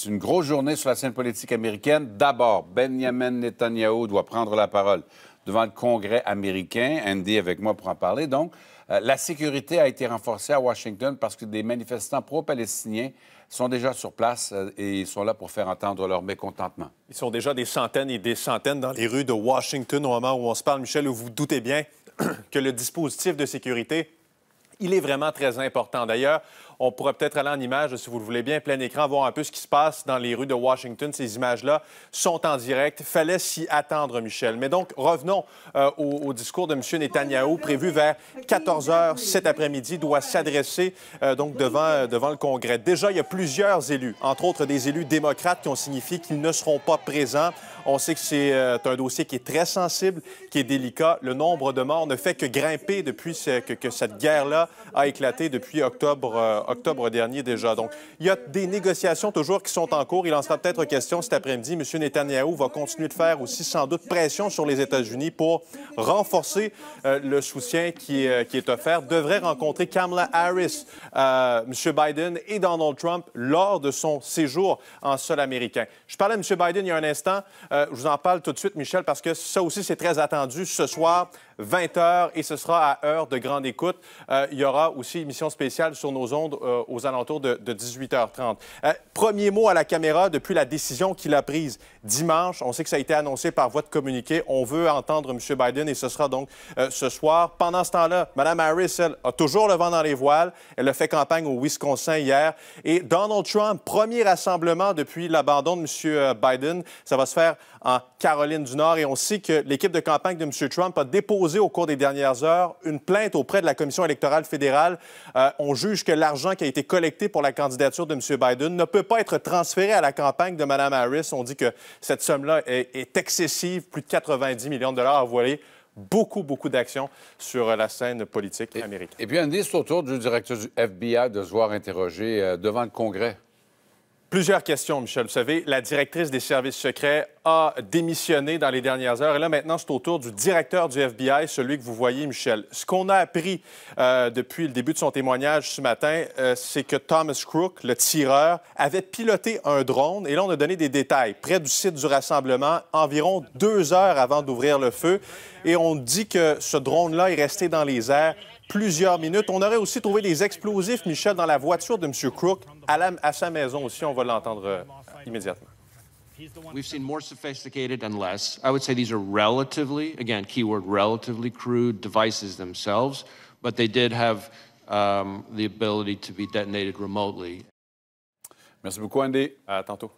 C'est une grosse journée sur la scène politique américaine. D'abord, Benjamin Netanyahu doit prendre la parole devant le Congrès américain. Andy avec moi pour en parler. Donc, euh, la sécurité a été renforcée à Washington parce que des manifestants pro-palestiniens sont déjà sur place euh, et ils sont là pour faire entendre leur mécontentement. Ils sont déjà des centaines et des centaines dans les rues de Washington au moment où on se parle, Michel, où vous doutez bien que le dispositif de sécurité il est vraiment très important. D'ailleurs, on pourrait peut-être aller en image, si vous le voulez bien, plein écran, voir un peu ce qui se passe dans les rues de Washington. Ces images-là sont en direct. Fallait s'y attendre, Michel. Mais donc, revenons euh, au, discours de M. Netanyahu prévu vers 14 h cet après-midi, doit s'adresser euh, donc devant, euh, devant le Congrès. Déjà, il y a plusieurs élus, entre autres des élus démocrates, qui ont signifié qu'ils ne seront pas présents. On sait que c'est un dossier qui est très sensible, qui est délicat. Le nombre de morts ne fait que grimper depuis que, que cette guerre-là a éclaté depuis octobre, octobre dernier déjà. Donc, il y a des négociations toujours qui sont en cours. Il en sera peut-être question cet après-midi. M. Netanyahu va continuer de faire aussi sans doute pression sur les États-Unis pour renforcer euh, le soutien qui, euh, qui, est offert. Devrait rencontrer Kamala Harris, euh, M. Biden et Donald Trump lors de son séjour en sol américain. Je parlais à M. Biden il y a un instant. je vous en parle tout de suite, Michel, parce que ça aussi, c'est très attendu ce soir 20h et ce sera à heure de grande écoute. Euh, il y aura aussi émission spéciale sur nos ondes euh, aux alentours de, 18h30. Euh, premier mot à la caméra depuis la décision qu'il a prise dimanche. On sait que ça a été annoncé par voie de communiqué. On veut entendre M. Biden et ce sera donc ce soir. Pendant ce temps-là, Mme Harris, elle, a toujours le vent dans les voiles. Elle a fait campagne au Wisconsin hier. Et Donald Trump, premier rassemblement depuis l'abandon de M. Biden, ça va se faire en Caroline du Nord. Et on sait que l'équipe de campagne de M. Trump a déposé au cours des dernières heures une plainte auprès de la Commission électorale fédérale. Euh, on juge que l'argent qui a été collecté pour la candidature de M. Biden ne peut pas être transféré à la campagne de Mme Harris. On dit que cette somme-là est, excessive, plus de 90 millions de dollars à voyez, beaucoup, beaucoup d'actions sur la scène politique américaine. Et, puis, un liste autour du directeur du FBI de se voir interrogé euh, devant le Congrès. Plusieurs questions, Michel. Vous savez, la directrice des services secrets a démissionné dans les dernières heures. Et là, maintenant, c'est au tour du directeur du FBI, celui que vous voyez, Michel. Ce qu'on a appris euh, depuis le début de son témoignage ce matin, euh, c'est que Thomas Crook, le tireur, avait piloté un drone. Et là, on a donné des détails. Près du site du rassemblement, environ deux heures avant d'ouvrir le feu. Et on dit que ce drone-là est resté dans les airs plusieurs minutes. On aurait aussi trouvé des explosifs, Michel, dans la voiture de M. Crook, à, à sa maison aussi. On va l'entendre euh, immédiatement. We've seen more sophisticated and less. I would say these are relatively, again, keyword, relatively crude devices themselves, but they did have um, the ability to be detonated remotely. Merci beaucoup, À tantôt.